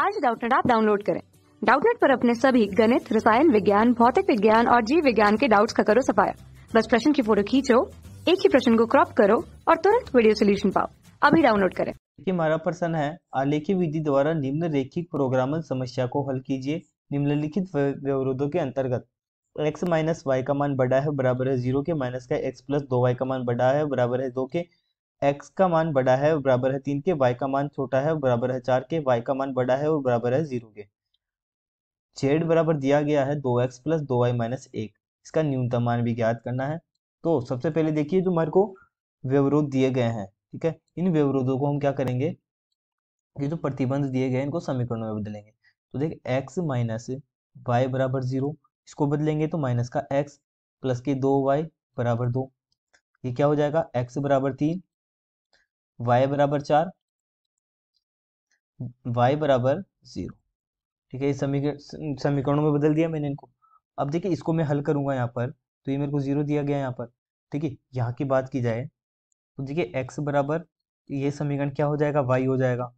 आज डाउटनेट आप डाउनलोड करें डाउटनेट पर अपने सभी गणित रसायन विज्ञान भौतिक विज्ञान और जीव विज्ञान के डाउट्स का करो सफाया बस प्रश्न की फोटो खींचो एक ही प्रश्न को क्रॉप करो और तुरंत वीडियो सोल्यूशन पाओ अभी डाउनलोड करें हमारा प्रश्न है आलेखी विधि द्वारा निम्न रेखिक प्रोग्रामन समस्या को हल कीजिए निम्नलिखित व्यवरोधों के अंतर्गत एक्स माइनस वाई का मान बड़ा है बराबर है जीरो के माइनस का एक्स प्लस दो वाई का मान बड़ा है बराबर है दो के एक्स का मान बड़ा है और बराबर है तीन के वाई का मान छोटा है और बराबर है चार के वाई का मान बड़ा है और बराबर है जीरो के जेड बराबर दिया गया है दो एक्स प्लस दो वाई माइनस एक इसका न्यूनतम मान भी ज्ञात करना है तो सबसे पहले देखिए जो हमारे को व्यवरोध दिए गए हैं ठीक है इन व्यवरोधों को हम क्या करेंगे ये जो प्रतिबंध दिए गए इनको समीकरणों में बदलेंगे तो देख एक्स माइनस वाई बराबर जीरो इसको बदलेंगे तो माइनस का एक्स प्लस के दो वाई बराबर दो ये क्या हो जाएगा एक्स बराबर तीन y बराबर चार वाई बराबर जीरो ठीक है समीकरण समीकरणों में बदल दिया मैंने इनको अब देखिए इसको मैं हल करूंगा यहाँ पर तो ये मेरे को जीरो दिया गया यहाँ पर ठीक है यहाँ की बात की जाए तो देखिए एक्स बराबर ये समीकरण क्या हो जाएगा वाई हो जाएगा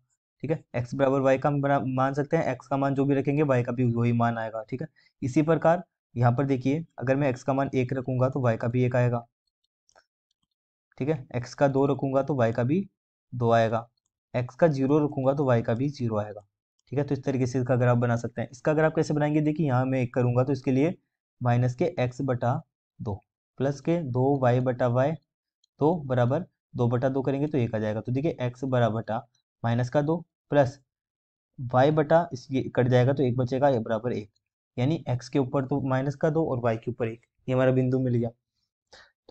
ठीक है एक्स बराबर वाई का मान सकते हैं एक्स का मान जो भी रखेंगे वाई का भी वही मान आएगा ठीक है इसी प्रकार यहाँ पर देखिए अगर मैं एक्स का मान एक रखूंगा तो वाई का भी एक आएगा ठीक है एक्स का दो रखूंगा तो वाई का भी दो आएगा एक्स का जीरो रखूंगा तो वाई का भी जीरो आएगा ठीक है तो इस तरीके से इसका ग्राफ बना सकते हैं इसका ग्राफ कैसे बनाएंगे देखिए यहाँ मैं एक करूंगा तो इसके लिए माइनस के एक्स बटा दो प्लस के दो वाई बटा वाई तो बराबर दो बटा दो करेंगे तो एक आ जाएगा तो देखिए एक्स बराबर बटा माइनस का दो प्लस वाई बटा इसके कट जाएगा तो एक बचेगा बराबर एक यानी एक्स के ऊपर तो माइनस का दो और वाई के ऊपर एक ये हमारा बिंदु मिल गया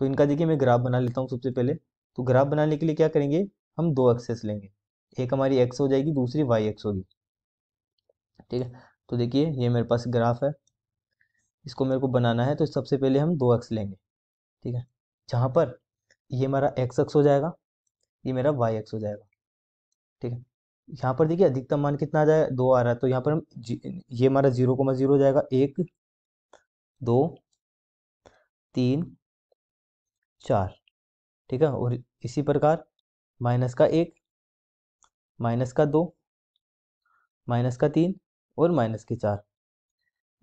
तो इनका देखिए मैं ग्राफ बना लेता हूँ सबसे पहले तो ग्राफ बनाने के लिए क्या करेंगे हम दो एक्सेस लेंगे एक हमारी एक्स हो जाएगी दूसरी वाई एक्स होगी ठीक है तो देखिए ये मेरे पास ग्राफ है इसको मेरे को बनाना है तो सबसे पहले हम दो एक्स लेंगे ठीक है जहाँ पर ये हमारा एक्स एक्स हो जाएगा ये मेरा वाई एक्स हो जाएगा ठीक है यहाँ पर देखिए अधिकतम मान कितना आ जाए दो आ रहा है तो यहाँ पर हम ये हमारा जीरो कोमा जीरो हो जाएगा एक दो तीन चार ठीक है और इसी प्रकार माइनस का एक माइनस का दो माइनस का तीन और माइनस के चार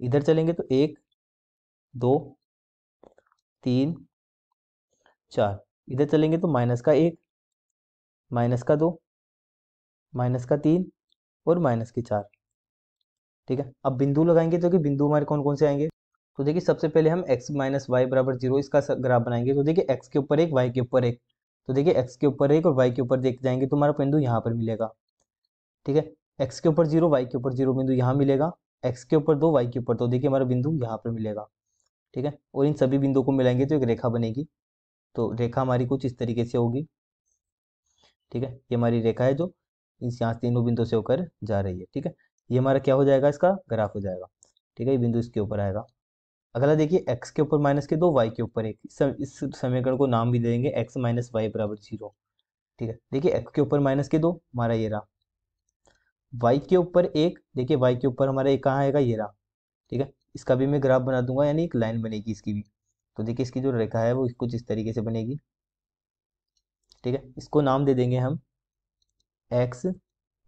इधर चलेंगे तो एक दो तीन चार इधर चलेंगे तो माइनस का एक माइनस का दो माइनस का तीन और माइनस के चार ठीक है अब बिंदु लगाएंगे तो कि बिंदु हमारे कौन कौन से आएंगे तो देखिए सबसे पहले हम एक्स माइनस वाई बराबर जीरो इसका ग्राफ बनाएंगे तो देखिए एक्स के ऊपर एक वाई के ऊपर एक तो देखिए एक्स के ऊपर एक और वाई के ऊपर देख जाएंगे तो हमारा बिंदु यहाँ पर मिलेगा ठीक है एक्स के ऊपर जीरो वाई के ऊपर जीरो बिंदु यहाँ मिलेगा एक्स के ऊपर दो वाई के ऊपर दो देखिए हमारा बिंदु यहाँ पर मिलेगा ठीक है और इन सभी बिंदुओं को मिलाएंगे तो एक रेखा बनेगी तो रेखा हमारी कुछ इस तरीके से होगी ठीक है ये हमारी रेखा है जो इस यहाँ तीनों बिंदुओं से होकर जा रही है ठीक है ये हमारा क्या हो जाएगा इसका ग्राफ हो जाएगा ठीक है ये बिंदु इसके ऊपर आएगा अगला देखिए एक्स के ऊपर माइनस के दो वाई के ऊपर एक इस समीकरण को नाम भी देंगे एक्स माइनस वाई बराबर जीरो ठीक है देखिए एक्स के ऊपर माइनस के दो हमारा ये रहा वाई के ऊपर एक देखिए वाई के ऊपर हमारा एक कहाँ आएगा ये रहा ठीक है इसका भी मैं ग्राफ बना दूंगा यानी एक लाइन बनेगी इसकी भी तो देखिए इसकी जो रेखा है वो कुछ इस तरीके से बनेगी ठीक है इसको नाम दे देंगे हम एक्स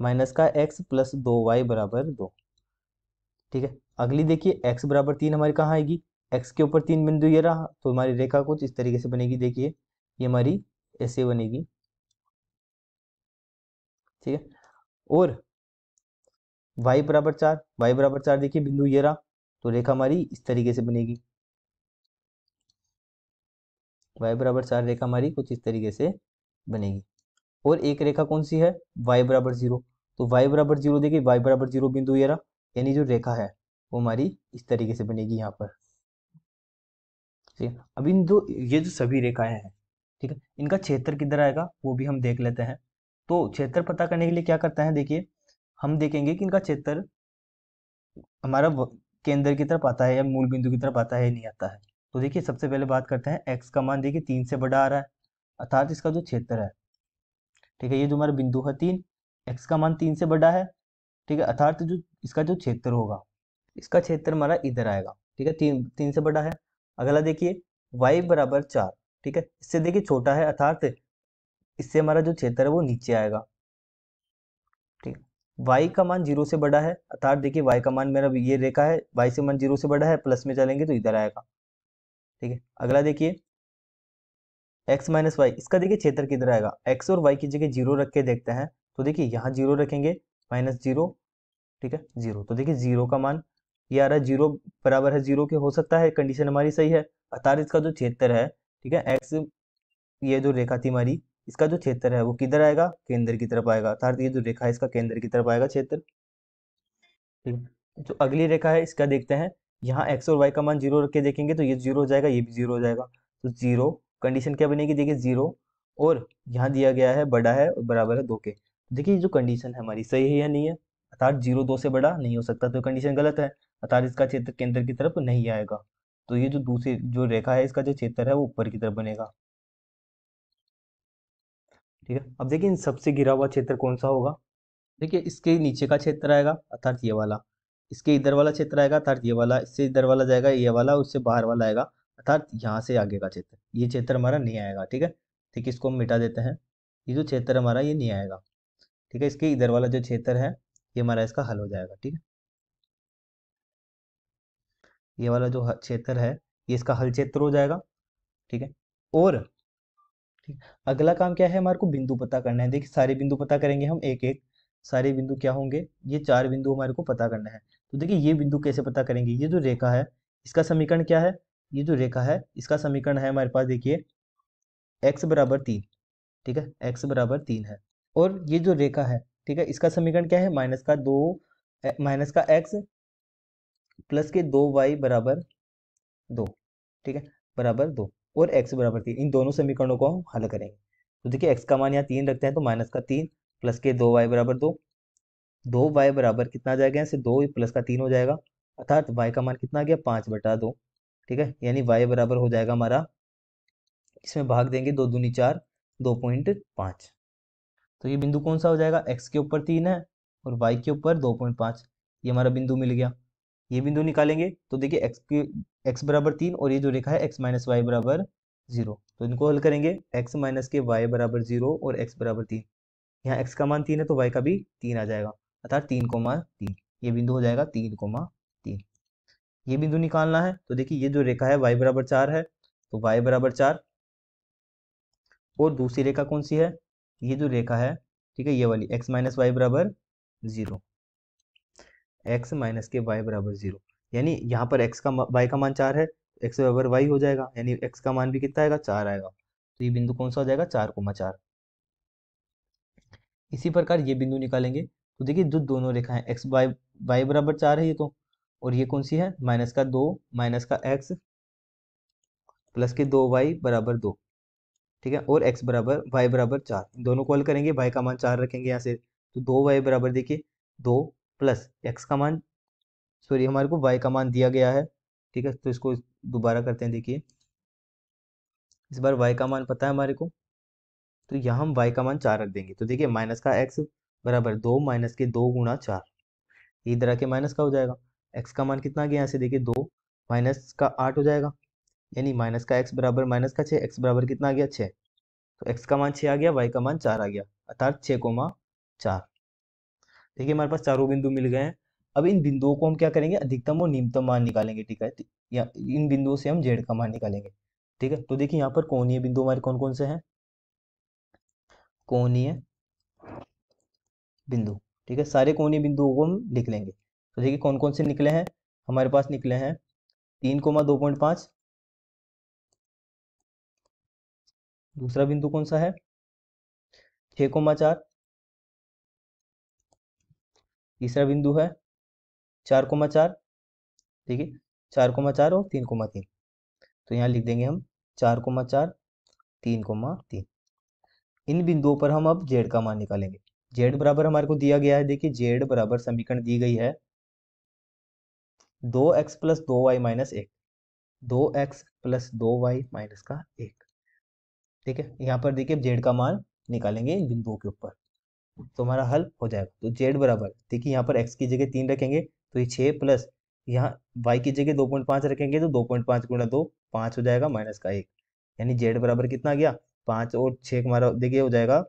माइनस का एक्स प्लस दो वाई बराबर दो ठीक है अगली देखिए एक्स बराबर तीन हमारी कहाँ आएगी एक्स के ऊपर तीन बिंदु ये रहा तो हमारी रेखा कुछ इस तरीके से बनेगी देखिए ये हमारी ऐसे बनेगी ठीक है और वाई बराबर चार वाई बराबर चार देखिए बिंदु ये रहा तो रेखा हमारी इस तरीके से बनेगी वाई बराबर चार रेखा हमारी कुछ इस तरीके से बनेगी और एक रेखा कौन सी है वाई बराबर जीरो तो वाई बराबर जीरो देखिए वाई बराबर जीरो बिंदु ये रहा यानी जो रेखा है वो हमारी इस तरीके से बनेगी यहाँ पर ठीक है अब इन जो ये जो सभी रेखाएं हैं ठीक है इनका क्षेत्र किधर आएगा वो भी हम देख लेते हैं तो क्षेत्र पता करने के लिए क्या करते हैं देखिए हम देखेंगे कि इनका क्षेत्र हमारा केंद्र की तरफ आता है या मूल बिंदु की तरफ आता है या नहीं आता है तो देखिए सबसे पहले बात करते हैं एक्स का मान देखिए तीन से बड़ा आ रहा है अर्थात इसका जो क्षेत्र है ठीक है ये जो हमारा बिंदु है तीन एक्स का मान तीन से बड़ा है ठीक है अर्थात जो इसका जो क्षेत्र होगा इसका क्षेत्र हमारा इधर आएगा ठीक है तीन तीन से बड़ा है अगला देखिए वाई बराबर चार ठीक है इससे देखिए छोटा है अर्थात इससे हमारा जो क्षेत्र है वो नीचे आएगा ठीक वाई का मान जीरो से बड़ा है अर्थात देखिए वाई का मान मेरा ये रेखा है वाई से मान जीरो से बड़ा है प्लस में चलेंगे तो इधर आएगा ठीक है अगला देखिए एक्स माइनस वाई इसका देखिए क्षेत्र किधर आएगा एक्स और वाई की जगह जीरो रख के देखते हैं तो देखिए यहाँ जीरो रखेंगे माइनस जीरो ठीक है जीरो तो देखिए जीरो का मान ये आ रहा है जीरो बराबर है जीरो के हो सकता है कंडीशन हमारी सही है अतार इसका जो क्षेत्र है ठीक है एक्स ये जो रेखा थी हमारी इसका जो क्षेत्र है वो किधर आएगा केंद्र की तरफ आएगा अर्थात ये जो रेखा है इसका केंद्र की तरफ आएगा क्षेत्र ठीक जो अगली रेखा है इसका देखते हैं यहाँ एक्स और वाई का मान जीरो रख के देखेंगे तो ये जीरो हो जाएगा ये भी जीरो हो जाएगा तो जीरो कंडीशन क्या बनेगी देखिए जीरो और यहाँ दिया गया है बड़ा है और बराबर है दो के देखिए जो कंडीशन है हमारी सही है या नहीं है अर्थात जीरो दो से बड़ा नहीं हो सकता तो कंडीशन गलत है अर्थात इसका क्षेत्र केंद्र की तरफ नहीं आएगा तो ये जो दूसरी जो रेखा है इसका जो क्षेत्र है वो ऊपर की तरफ बनेगा ठीक है अब देखिए इन सबसे घिरा हुआ क्षेत्र कौन सा होगा देखिए इसके नीचे का क्षेत्र आएगा अर्थात ये वाला इसके इधर वाला क्षेत्र आएगा अर्थात ये वाला इससे इधर वाला जाएगा ये वाला उससे बाहर वाला आएगा अर्थात यहाँ से आगे का क्षेत्र ये क्षेत्र हमारा नहीं आएगा ठीक है ठीक है इसको हम मिटा देते हैं ये जो क्षेत्र हमारा ये नहीं आएगा ठीक है इसके इधर वाला जो क्षेत्र है ये हमारा इसका हल हो जाएगा ठीक है ये वाला जो क्षेत्र है ये इसका हल क्षेत्र हो जाएगा ठीक है और ठीक अगला काम क्या है हमारे को बिंदु पता करना है देखिए सारे बिंदु पता करेंगे हम एक एक सारे बिंदु क्या होंगे ये चार बिंदु हमारे को पता करना है तो देखिए ये बिंदु कैसे पता करेंगे ये जो रेखा है इसका समीकरण क्या है ये जो रेखा है इसका समीकरण है हमारे पास देखिए एक्स बराबर तीन ठीक है एक्स बराबर तीन है और ये जो रेखा है ठीक है इसका समीकरण क्या है माइनस का दो माइनस का एक्स प्लस के दो वाई बराबर दो ठीक है बराबर दो और एक्स बराबर तीन इन दोनों समीकरणों को हम हल करेंगे तो देखिए एक्स का मान यहाँ तीन रखते हैं तो माइनस का तीन प्लस के दो वाई बराबर दो दो वाई बराबर कितना आ जाएगा यहाँ से दो प्लस का तीन हो जाएगा अर्थात वाई का मान कितना आ गया पाँच बटा दो ठीक है यानी वाई बराबर हो जाएगा हमारा इसमें भाग देंगे दो दूनी चार दो पॉइंट पाँच तो ये बिंदु कौन सा हो जाएगा एक्स के ऊपर तीन है और वाई के ऊपर दो पॉइंट पाँच ये हमारा बिंदु मिल गया ये बिंदु निकालेंगे तो देखिए एक्स के एक्स बराबर तीन और ये जो रेखा है एक्स माइनस वाई बराबर जीरो तो इनको हल करेंगे एक्स माइनस के वाई बराबर जीरो और एक्स बराबर तीन यहाँ एक्स का मान तीन है तो वाई का भी तीन आ जाएगा अर्थात तीन कोमा तीन ये बिंदु हो जाएगा तीन कोमा तीन ये बिंदु निकालना है तो देखिए ये जो रेखा है वाई बराबर चार है तो वाई बराबर चार और दूसरी रेखा कौन सी है ये जो रेखा है ठीक है ये वाली एक्स माइनस वाई बराबर जीरो एक्स माइनस के वाई बराबर जीरो यानी यहाँ पर एक्स का वाई का मान चार है एक्स तो बराबर वाई हो जाएगा यानी एक्स का मान भी कितना आएगा चार आएगा तो ये बिंदु कौन सा हो जाएगा चार कोमा चार इसी प्रकार ये बिंदु निकालेंगे तो देखिए जो दोनों रेखा है एक्स वाई वाई बराबर चार है ये तो और ये कौन सी है माइनस का दो माइनस का एक्स प्लस के दो वाई बराबर दो ठीक है और एक्स बराबर वाई बराबर चार दोनों कॉल करेंगे वाई का मान चार रखेंगे यहाँ से तो दो वाई बराबर देखिए दो प्लस एक्स का मान सॉरी हमारे को वाई का मान दिया गया है ठीक है तो इसको दोबारा करते हैं देखिए इस बार वाई का मान पता है हमारे को तो यहाँ हम वाई का मान चार रख देंगे तो देखिए माइनस का एक्स बराबर दो माइनस के दो गुणा चार इधर आके माइनस का हो जाएगा एक्स का मान कितना गया यहाँ से देखिए दो माइनस का आठ हो जाएगा यानी माइनस का एक्स बराबर माइनस का छः एक्स बराबर कितना आ गया छः तो एक्स का मान छः आ गया वाई का मान चार आ गया अर्थात छः कोमा चार देखिए हमारे पास चारों बिंदु मिल गए हैं अब इन बिंदुओं को हम क्या करेंगे अधिकतम और न्यूनतम मान निकालेंगे ठीक है या इन बिंदुओं से हम जेड का मान निकालेंगे ठीक है तो देखिए यहाँ पर कोणीय बिंदु हमारे कौन कौन से हैं कोणीय बिंदु ठीक है सारे कोणीय बिंदुओं को हम लिख लेंगे तो देखिए कौन कौन से निकले हैं हमारे पास निकले हैं तीन कोमा दो पॉइंट पाँच दूसरा बिंदु कौन सा है छ कोमा चार तीसरा बिंदु है चार कोमा चार ठीक है चार कोमा चार और तीन कोमा तीन तो यहां लिख देंगे हम चार कोमा चार तीन कोमा तीन इन बिंदुओं पर हम अब जेड का मान निकालेंगे जेड बराबर हमारे को दिया गया है देखिए जेड बराबर समीकरण दी गई है दो एक्स प्लस दो वाई माइनस एक दो एक्स प्लस दो वाई माइनस का एक ठीक है यहाँ पर देखिए जेड का मान निकालेंगे इन बिंदुओं के ऊपर तो हमारा हल हो जाएगा तो जेड बराबर देखिए यहाँ पर एक्स की जगह तीन रखेंगे तो ये छः प्लस यहाँ वाई की जगह दो पॉइंट पाँच रखेंगे तो दो पॉइंट पाँच गुणा दो पाँच हो जाएगा माइनस का एक यानी जेड बराबर कितना गया पाँच और छः हमारा देखिए हो जाएगा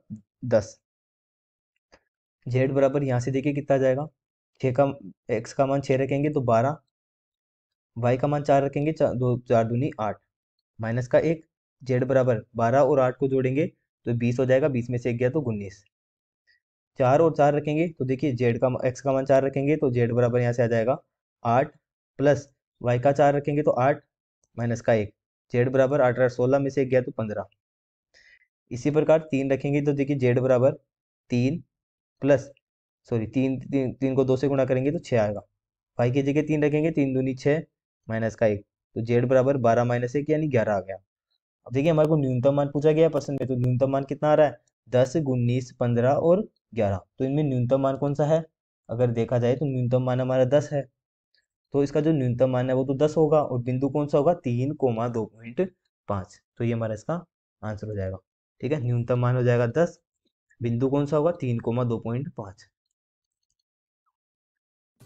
दस जेड बराबर यहाँ से देखिए कितना जाएगा छः का एक्स का मान छः रखेंगे तो बारह वाई का मान चार रखेंगे दो चार दूनी आठ माइनस का एक जेड बराबर बारह और आठ को जोड़ेंगे तो बीस हो जाएगा बीस में से एक गया तो उन्नीस चार और चार रखेंगे तो देखिए जेड का एक्स का मान चार रखेंगे तो जेड बराबर यहाँ से आ जाएगा आठ प्लस वाई का चार रखेंगे तो आठ माइनस का एक जेड बराबर अठारह सोलह में से एक गया तो पंद्रह इसी प्रकार तीन रखेंगे तो देखिए जेड बराबर तीन प्लस सॉरी तीन तीन तीन को दो से गुणा करेंगे तो छः आएगा वाई की जगह तीन रखेंगे तीन दूनी छः माइनस का एक तो जेड बराबर बारह माइनस एक यानी ग्यारह आ गया देखिए हमारे को न्यूनतम मान पूछा गया प्रश्न में तो न्यूनतम मान कितना आ रहा है दस उन्नीस पंद्रह और ग्यारह तो इनमें न्यूनतम मान कौन सा है अगर देखा जाए तो न्यूनतम मान हमारा दस है तो इसका जो न्यूनतम मान है वो तो दस होगा और बिंदु कौन सा होगा तीन कोमा दो पॉइंट पांच तो ये हमारा इसका आंसर हो जाएगा ठीक है न्यूनतम मान हो जाएगा दस बिंदु कौन सा होगा तीन कोमा दो पॉइंट पांच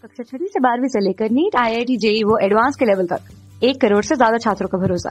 कक्षा छठी से बारहवीं से लेकर NEET I I T JEE वो एडवांस के लेवल तक एक करोड़ से ज्यादा छात्रों का भरोसा